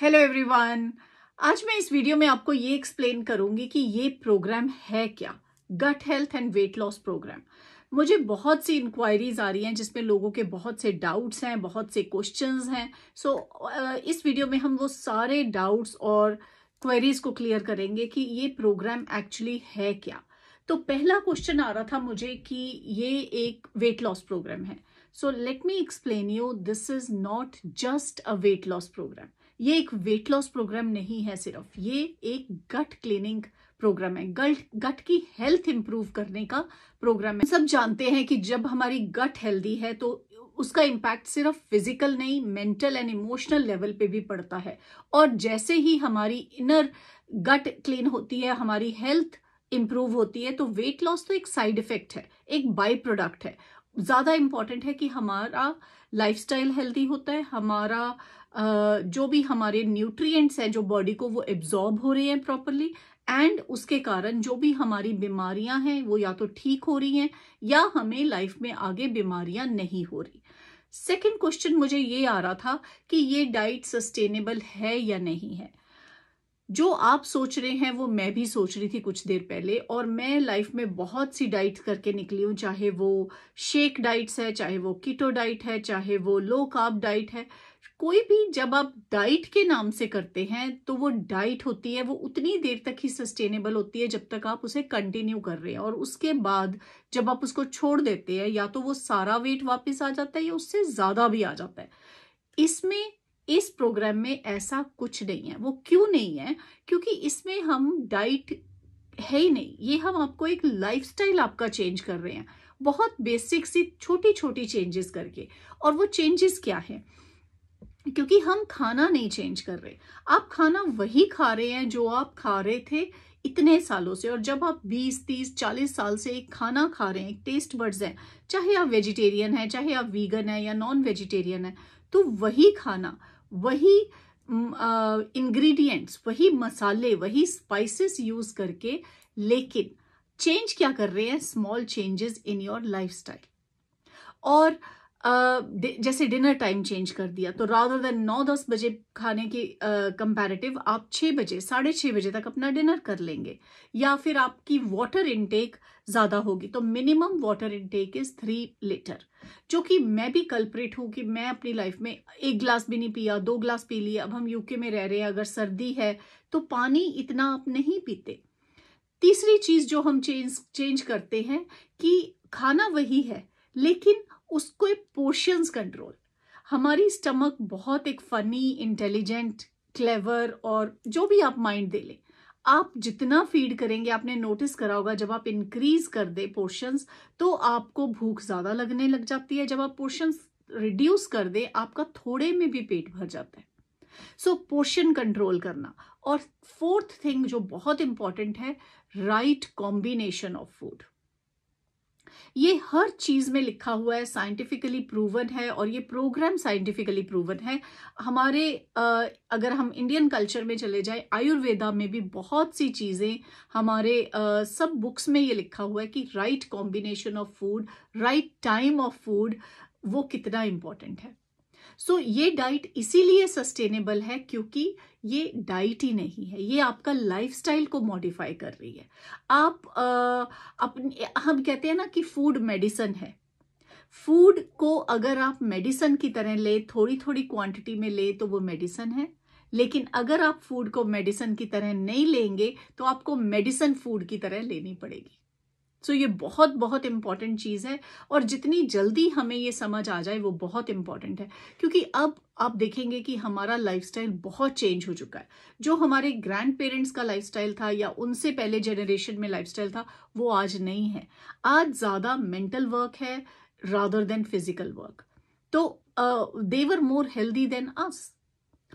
hello everyone आज मैं इस वीडियो में आपको ये एक्सप्लेन करूंगी कि ये प्रोग्राम है क्या gut health and weight loss program मुझे बहुत सी इंक्वायरीज आ रही हैं जिसमें लोगों के बहुत से डाउट्स हैं बहुत से क्वेश्चंस हैं सो so, uh, इस वीडियो में हम वो सारे डाउट्स और क्वेरीज को क्लियर करेंगे कि ये प्रोग्राम एक्चुअली है क्या तो पहला क्वेश्चन आ रहा था मुझे कि ये एक वेट लॉस प्रोग्राम है so let me explain you this is not just a weight loss program ये एक वेट लॉस प्रोग्राम नहीं है सिर्फ ये एक गट क्लीनिंग प्रोग्राम है गट गट की हेल्थ इंप्रूव करने का प्रोग्राम है सब जानते हैं कि जब हमारी गट हेल्दी है तो उसका इम्पैक्ट सिर्फ फिजिकल नहीं मेंटल एंड इमोशनल लेवल पे भी पड़ता है और जैसे ही हमारी इनर गट क्लीन होती है हमारी हेल्थ इंप्रूव होती है तो वेट लॉस तो एक साइड इफेक्ट है एक बाई प्रोडक्ट है ज़्यादा इम्पॉर्टेंट है कि हमारा लाइफस्टाइल हेल्दी होता है हमारा जो भी हमारे न्यूट्रिएंट्स हैं जो बॉडी को वो एब्जॉर्ब हो रहे हैं प्रॉपरली एंड उसके कारण जो भी हमारी बीमारियां हैं वो या तो ठीक हो रही हैं या हमें लाइफ में आगे बीमारियां नहीं हो रही सेकंड क्वेश्चन मुझे ये आ रहा था कि ये डाइट सस्टेनेबल है या नहीं है जो आप सोच रहे हैं वो मैं भी सोच रही थी कुछ देर पहले और मैं लाइफ में बहुत सी डाइट करके निकली हूँ चाहे वो शेक डाइट्स है चाहे वो कीटो डाइट है चाहे वो लो कार्ब डाइट है कोई भी जब आप डाइट के नाम से करते हैं तो वो डाइट होती है वो उतनी देर तक ही सस्टेनेबल होती है जब तक आप उसे कंटिन्यू कर रहे हैं और उसके बाद जब आप उसको छोड़ देते हैं या तो वो सारा वेट वापस आ जाता है या उससे ज़्यादा भी आ जाता है इसमें इस प्रोग्राम में ऐसा कुछ नहीं है वो क्यों नहीं है क्योंकि इसमें हम डाइट है ही नहीं ये हम आपको एक लाइफस्टाइल आपका चेंज कर रहे हैं बहुत बेसिक सी छोटी छोटी चेंजेस करके और वो चेंजेस क्या है क्योंकि हम खाना नहीं चेंज कर रहे आप खाना वही खा रहे हैं जो आप खा रहे थे इतने सालों से और जब आप 20, 30, 40 साल से एक खाना खा रहे हैं एक टेस्ट बर्ड्स हैं चाहे आप वेजिटेरियन हैं चाहे आप वीगन हैं या नॉन वेजिटेरियन हैं तो वही खाना वही इंग्रेडिएंट्स वही मसाले वही स्पाइसेस यूज करके लेकिन चेंज क्या कर रहे हैं small changes in your life और जैसे डिनर टाइम चेंज कर दिया तो रादर देन नौ दस बजे खाने की कंपैरेटिव आप छः बजे साढ़े छः बजे तक अपना डिनर कर लेंगे या फिर आपकी वाटर इनटेक ज़्यादा होगी तो minimum water intake is three litre जो कि मैं भी कल्प्रेट हूँ कि मैं अपनी लाइफ में एक ग्लास भी नहीं पिया दो ग्लास पी लिया अब हम यूके में रह रहे हैं अगर सर्दी है तो पानी इतना आप नहीं पीते तीसरी चीज़ जो हम चेंज चेंज करते हैं कि खाना वही है लेकिन उसको पोर्शंस कंट्रोल हमारी स्टमक बहुत एक फनी इंटेलिजेंट क्लेवर और जो भी आप माइंड दे लें आप जितना फीड करेंगे आपने नोटिस करा होगा जब आप इंक्रीज कर दे पोर्शंस तो आपको भूख ज़्यादा लगने लग जाती है जब आप पोर्शंस रिड्यूस कर दे आपका थोड़े में भी पेट भर जाता है सो पोर्शन कंट्रोल करना और फोर्थ थिंग जो बहुत इंपॉर्टेंट है राइट कॉम्बिनेशन ऑफ फूड ये हर चीज़ में लिखा हुआ है साइंटिफिकली प्रूवन है और ये प्रोग्राम साइंटिफिकली प्रूवन है हमारे अगर हम इंडियन कल्चर में चले जाए आयुर्वेदा में भी बहुत सी चीज़ें हमारे सब बुक्स में ये लिखा हुआ है कि right combination of food right time of food वो कितना इम्पॉर्टेंट है सो so, ये डाइट इसीलिए सस्टेनेबल है क्योंकि ये डाइट ही नहीं है ये आपका लाइफस्टाइल को मॉडिफाई कर रही है आप आ, अपने हम कहते हैं ना कि फूड मेडिसन है फूड को अगर आप मेडिसन की तरह ले थोड़ी थोड़ी क्वांटिटी में ले तो वो मेडिसन है लेकिन अगर आप फूड को मेडिसन की तरह नहीं लेंगे तो आपको मेडिसन फूड की तरह लेनी पड़ेगी सो so, ये बहुत बहुत इम्पॉर्टेंट चीज़ है और जितनी जल्दी हमें ये समझ आ जाए वो बहुत इम्पॉर्टेंट है क्योंकि अब आप देखेंगे कि हमारा लाइफस्टाइल बहुत चेंज हो चुका है जो हमारे ग्रैंड पेरेंट्स का लाइफस्टाइल था या उनसे पहले जनरेशन में लाइफस्टाइल था वो आज नहीं है आज ज़्यादा मेंटल वर्क है रादर देन फिजिकल वर्क तो they are more healthy than us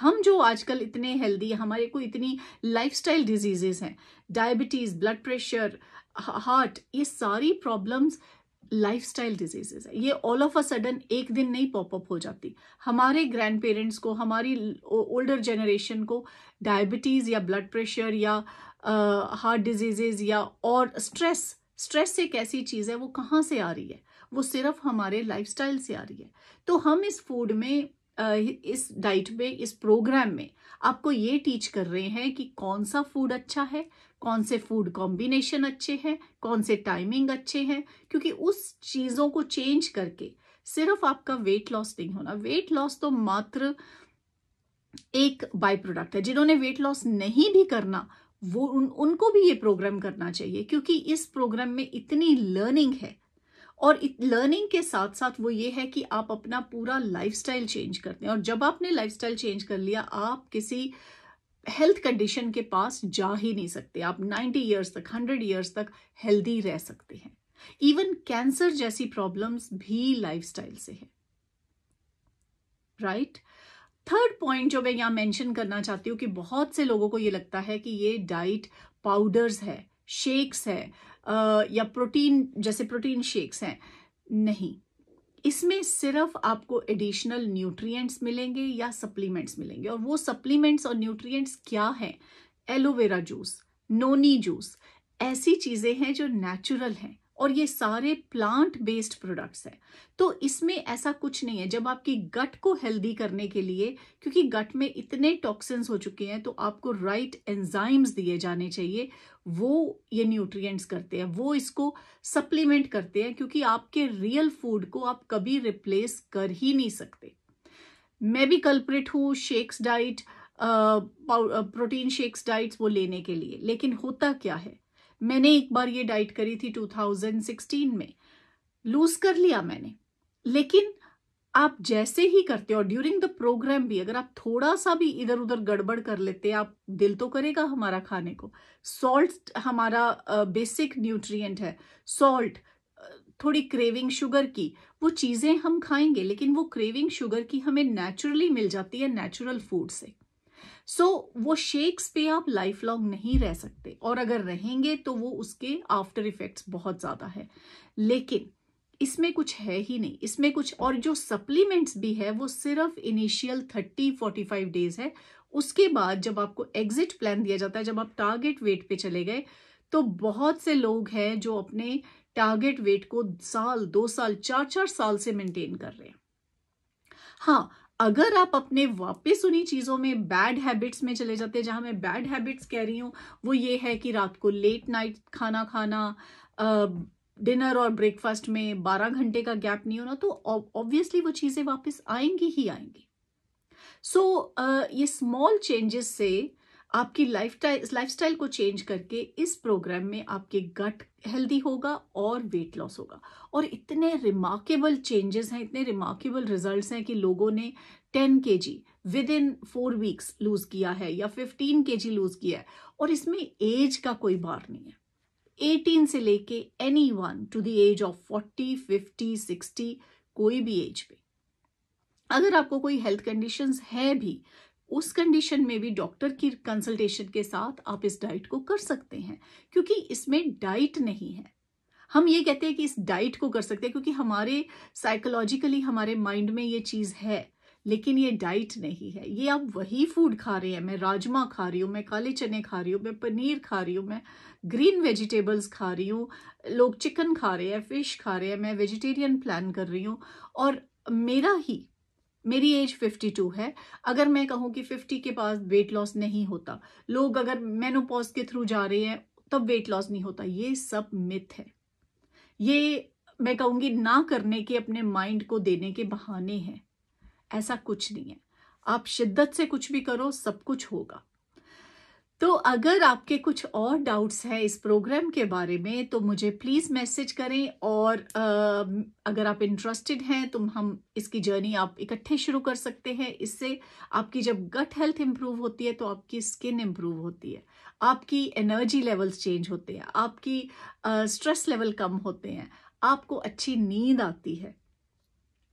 हम जो आजकल इतने हेल्दी हमारे को इतनी लाइफस्टाइल डिजीजेस हैं डायबिटीज़ ब्लड प्रेशर हार्ट ये सारी प्रॉब्लम्स लाइफ स्टाइल डिजीजेज है ये ऑल ऑफ अ सडन एक दिन नहीं पॉपअप हो जाती हमारे ग्रैंड पेरेंट्स को हमारी ओल्डर जनरेशन को डायबिटीज़ या ब्लड प्रेशर या हार्ट uh, डिजीजेज या और स्ट्रेस स्ट्रेस एक ऐसी चीज़ है वो कहाँ से आ रही है वो सिर्फ हमारे लाइफस्टाइल से आ रही है तो हम इस फूड में इस डाइट में इस प्रोग्राम में आपको ये टीच कर रहे हैं कि कौन सा फूड अच्छा है कौन से फूड कॉम्बिनेशन अच्छे हैं कौन से टाइमिंग अच्छे हैं क्योंकि उस चीज़ों को चेंज करके सिर्फ आपका वेट लॉस नहीं होना वेट लॉस तो मात्र एक बाय प्रोडक्ट है जिन्होंने वेट लॉस नहीं भी करना वो उन, उनको भी ये प्रोग्राम करना चाहिए क्योंकि इस प्रोग्राम में इतनी लर्निंग है और लर्निंग के साथ साथ वो ये है कि आप अपना पूरा लाइफस्टाइल चेंज करते हैं और जब आपने लाइफस्टाइल चेंज कर लिया आप किसी हेल्थ कंडीशन के पास जा ही नहीं सकते आप 90 इयर्स तक 100 इयर्स तक हेल्दी रह सकते हैं इवन कैंसर जैसी प्रॉब्लम्स भी लाइफस्टाइल से है राइट थर्ड पॉइंट जो मैं यहां मेंशन करना चाहती हूं कि बहुत से लोगों को ये लगता है कि ये डाइट पाउडर्स है शेक्स है या प्रोटीन जैसे प्रोटीन शेक्स हैं नहीं इसमें सिर्फ आपको एडिशनल न्यूट्रिएंट्स मिलेंगे या सप्लीमेंट्स मिलेंगे और वो सप्लीमेंट्स और न्यूट्रिएंट्स क्या हैं एलोवेरा जूस नोनी जूस ऐसी चीज़ें हैं जो नेचुरल हैं और ये सारे प्लांट बेस्ड प्रोडक्ट्स हैं तो इसमें ऐसा कुछ नहीं है जब आपकी गट को हेल्दी करने के लिए क्योंकि गट में इतने टॉक्सिन्स हो चुके हैं तो आपको राइट right एंजाइम्स दिए जाने चाहिए वो ये न्यूट्रिएंट्स करते हैं वो इसको सप्लीमेंट करते हैं क्योंकि आपके रियल फूड को आप कभी रिप्लेस कर ही नहीं सकते मैं भी कल्प्रिट हूँ shakes diet protein shakes diets वो लेने के लिए लेकिन होता क्या है मैंने एक बार ये डाइट करी थी 2016 में लूज कर लिया मैंने लेकिन आप जैसे ही करते हो ड्यूरिंग द प्रोग्राम भी अगर आप थोड़ा सा भी इधर उधर गड़बड़ कर लेते आप दिल तो करेगा हमारा खाने को सॉल्ट हमारा बेसिक uh, न्यूट्रिएंट है सॉल्ट थोड़ी क्रेविंग शुगर की वो चीज़ें हम खाएंगे लेकिन वो क्रेविंग शुगर की हमें नेचुरली मिल जाती है नेचुरल फूड से सो so, वो शेक्स पे आप लाइफ लॉन्ग नहीं रह सकते और अगर रहेंगे तो वो उसके आफ्टर इफेक्ट्स बहुत ज़्यादा है लेकिन इसमें कुछ है ही नहीं इसमें कुछ और जो सप्लीमेंट्स भी है वो सिर्फ initial thirty forty five days है उसके बाद जब आपको एग्जिट प्लान दिया जाता है जब आप टारगेट वेट पे चले गए तो बहुत से लोग हैं जो अपने टारगेट वेट को साल दो साल चार चार साल से मेंटेन कर रहे हैं हाँ अगर आप अपने वापस उन्हीं चीज़ों में बैड हैबिट्स में चले जाते हैं जहाँ मैं बैड हैबिट्स कह रही हूँ वो ये है कि रात को लेट नाइट खाना खाना डिनर और ब्रेकफास्ट में 12 घंटे का गैप नहीं होना तो ऑब्वियसली वो चीज़ें वापस आएंगी ही आएंगी सो so, uh, ये स्मॉल चेंजेस से आपकी लाइफ लाइफस्टाइल को चेंज करके इस प्रोग्राम में आपके गट हेल्दी होगा और वेट लॉस होगा और इतने रिमार्केबल चेंजेस हैं इतने रिमार्केबल रिजल्ट्स हैं कि लोगों ने 10 K G within four weeks lose किया है या 15 के जी लूज किया है और इसमें एज का कोई बार नहीं है 18 से लेके anyone to the age of 40, 50, 60 कोई भी एज पे अगर आपको कोई हेल्थ कंडीशंस है भी उस कंडीशन में भी डॉक्टर की कंसल्टेशन के साथ आप इस डाइट को कर सकते हैं क्योंकि इसमें डाइट नहीं है हम ये कहते हैं कि इस डाइट को कर सकते हैं क्योंकि हमारे साइकोलॉजिकली हमारे माइंड में ये चीज़ है लेकिन ये डाइट नहीं है ये आप वही फूड खा रहे हैं मैं राजमा खा रही हूँ मैं काले चने खा रही हूँ मैं पनीर खा रही हूँ मैं ग्रीन वेजिटेबल्स खा रही हूँ लोग चिकन खा रहे हैं फिश खा रहे हैं मैं वेजिटेरियन प्लान कर रही हूँ और मेरा ही मेरी एज 52 है अगर मैं कहूँ कि 50 के पास वेट लॉस नहीं होता लोग अगर मेनोपॉज के थ्रू जा रहे हैं तब वेट लॉस नहीं होता ये सब मिथ है ये मैं कहूँगी ना करने के अपने माइंड को देने के बहाने हैं ऐसा कुछ नहीं है आप शिद्दत से कुछ भी करो सब कुछ होगा तो अगर आपके कुछ और डाउट्स हैं इस प्रोग्राम के बारे में तो मुझे प्लीज़ मैसेज करें और अगर आप इंटरेस्टेड हैं तो हम इसकी जर्नी आप इकट्ठे शुरू कर सकते हैं इससे आपकी जब गट हेल्थ इम्प्रूव होती है तो आपकी स्किन इम्प्रूव होती है आपकी एनर्जी लेवल्स चेंज होते हैं आपकी स्ट्रेस लेवल कम होते हैं आपको अच्छी नींद आती है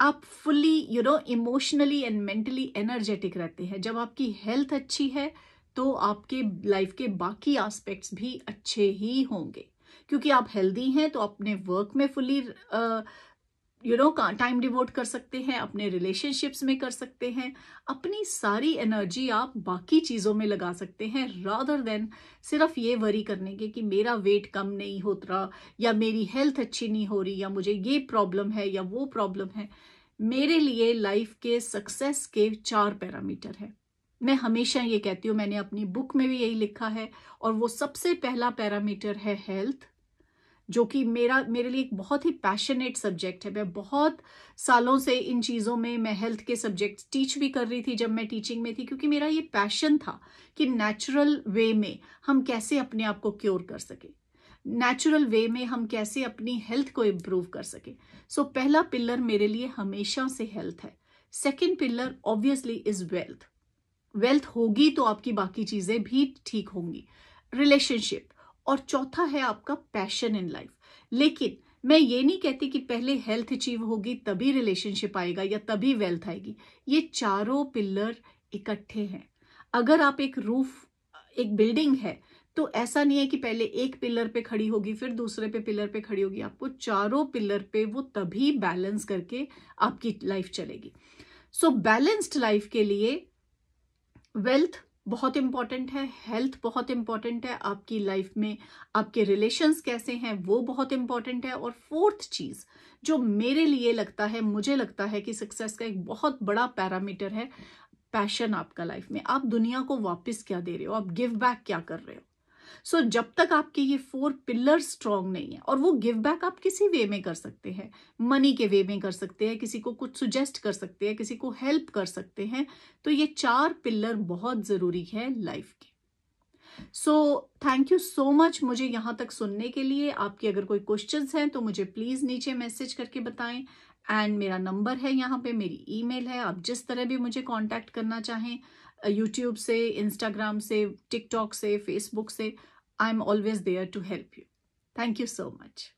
आप fully you know emotionally and mentally energetic रहते हैं जब आपकी हेल्थ अच्छी है तो आपके लाइफ के बाकी एस्पेक्ट्स भी अच्छे ही होंगे क्योंकि आप हेल्दी हैं तो अपने वर्क में फुली यू नो का टाइम डिवोट कर सकते हैं अपने रिलेशनशिप्स में कर सकते हैं अपनी सारी एनर्जी आप बाकी चीज़ों में लगा सकते हैं रादर देन सिर्फ ये वरी करने के कि मेरा वेट कम नहीं हो रहा या मेरी हेल्थ अच्छी नहीं हो रही या मुझे ये प्रॉब्लम है या वो प्रॉब्लम है मेरे लिए लाइफ के सक्सेस के चार पैरामीटर हैं मैं हमेशा ये कहती हूँ मैंने अपनी बुक में भी यही लिखा है और वो सबसे पहला पैरामीटर है हेल्थ जो कि मेरा मेरे लिए एक बहुत ही पैशनेट सब्जेक्ट है मैं बहुत सालों से इन चीज़ों में मैं हेल्थ के सब्जेक्ट टीच भी कर रही थी जब मैं टीचिंग में थी क्योंकि मेरा ये पैशन था कि नेचुरल वे में हम कैसे अपने आप को क्योर कर सकें नेचुरल वे में हम कैसे अपनी हेल्थ को इम्प्रूव कर सकें सो so, पहला पिलर मेरे लिए हमेशा से हेल्थ है second pillar obviously is wealth wealth होगी तो आपकी बाकी चीजें भी ठीक होंगी रिलेशनशिप और चौथा है आपका पैशन इन लाइफ लेकिन मैं ये नहीं कहती कि पहले हेल्थ अचीव होगी तभी रिलेशनशिप आएगा या तभी वेल्थ आएगी ये चारों पिलर इकट्ठे हैं अगर आप एक रूफ एक बिल्डिंग है तो ऐसा नहीं है कि पहले एक पिलर पे खड़ी होगी फिर दूसरे पे पिलर पे खड़ी होगी आपको चारों पिलर पे वो तभी बैलेंस करके आपकी लाइफ चलेगी सो बैलेंस्ड लाइफ के लिए वेल्थ बहुत इंपॉर्टेंट है हेल्थ बहुत इंपॉर्टेंट है आपकी लाइफ में आपके रिलेशंस कैसे हैं वो बहुत इंपॉर्टेंट है और फोर्थ चीज़ जो मेरे लिए लगता है मुझे लगता है कि सक्सेस का एक बहुत बड़ा पैरामीटर है पैशन आपका लाइफ में आप दुनिया को वापस क्या दे रहे हो आप गिव बैक क्या कर रहे हो सो so, जब तक आपके ये फोर पिलर स्ट्रांग नहीं है और वो गिव बैक आप किसी वे में कर सकते हैं मनी के वे में कर सकते हैं किसी को कुछ सुजेस्ट कर सकते हैं किसी को हेल्प कर सकते हैं तो ये चार पिलर बहुत जरूरी है लाइफ के so thank you so much मुझे यहां तक सुनने के लिए आपके अगर कोई क्वेश्चंस हैं तो मुझे प्लीज़ नीचे मैसेज करके बताएं एंड मेरा नंबर है यहाँ पे मेरी ईमेल है आप जिस तरह भी मुझे कांटेक्ट करना चाहें यूट्यूब से इंस्टाग्राम से टिकटॉक से फेसबुक से I am always there to help you thank you so much